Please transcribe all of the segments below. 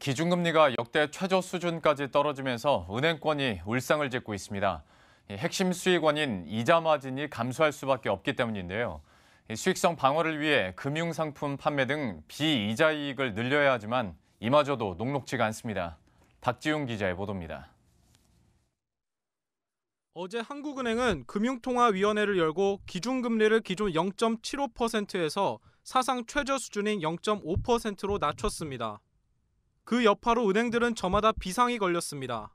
기준금리가 역대 최저 수준까지 떨어지면서 은행권이 울상을 짓고 있습니다. 핵심 수익원인 이자 마진이 감소할 수밖에 없기 때문인데요. 수익성 방어를 위해 금융상품 판매 등 비이자 이익을 늘려야 하지만 이마저도 녹록지가 않습니다. 박지용 기자의 보도입니다. 어제 한국은행은 금융통화위원회를 열고 기준금리를 기존 0.75%에서 사상 최저 수준인 0.5%로 낮췄습니다. 그 여파로 은행들은 저마다 비상이 걸렸습니다.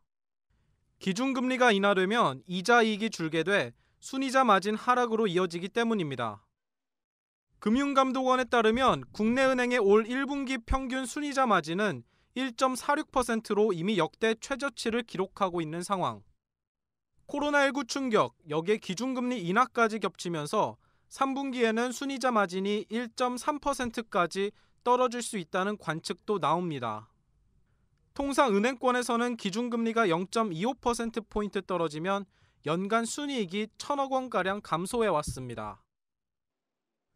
기준금리가 인하되면 이자 이익이 줄게 돼 순이자 마진 하락으로 이어지기 때문입니다. 금융감독원에 따르면 국내 은행의 올 1분기 평균 순이자 마진은 1.46%로 이미 역대 최저치를 기록하고 있는 상황. 코로나19 충격, 역의 기준금리 인하까지 겹치면서 3분기에는 순이자 마진이 1.3%까지 떨어질 수 있다는 관측도 나옵니다. 통상 은행권에서는 기준금리가 0.25%포인트 떨어지면 연간 순이익이 천억 원가량 감소해 왔습니다.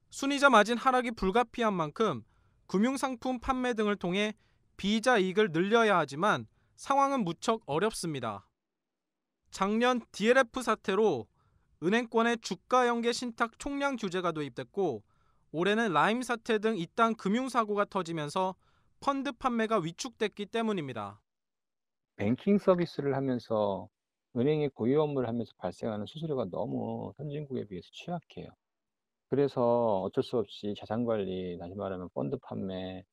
순이자 마진 하락이 불가피한 만큼 금융상품 판매 등을 통해 비자 이익을 늘려야 하지만 상황은 무척 어렵습니다. 작년 DLF 사태로 은행권의 주가 연계 신탁 총량 규제가 도입됐고 올해는 라임 사태 등 이딴 금융 사고가 터지면서 펀드 판매가 위축됐기 때문입니다. 뱅킹 서비스를 하면서 은행의 고유 업무를 하면서 발생하는 수수료가 너무 선진국에 비해서 취약해요. 그래서 어쩔 수 없이 자산 관리, 다시 말하면 펀드 판매,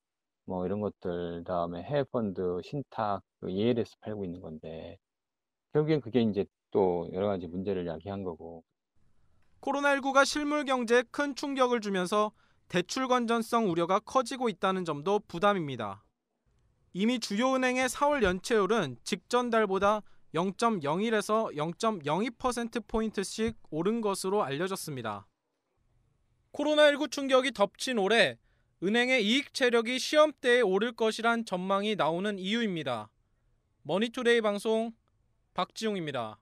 뭐 이런 것들, 다음에 해외 펀드, 신탁, 그 ELS 팔고 있는 건데, 결국엔 그게 이제 또 여러 가지 문제를 야기한 거고. 코로나19가 실물 경제에 큰 충격을 주면서 대출 건전성 우려가 커지고 있다는 점도 부담입니다. 이미 주요 은행의 4월 연체율은 직전 달보다 0.01에서 0.02%포인트씩 오른 것으로 알려졌습니다. 코로나19 충격이 덮친 올해 은행의 이익 체력이 시험 대에 오를 것이란 전망이 나오는 이유입니다. 머니투데이 방송 박지용입니다.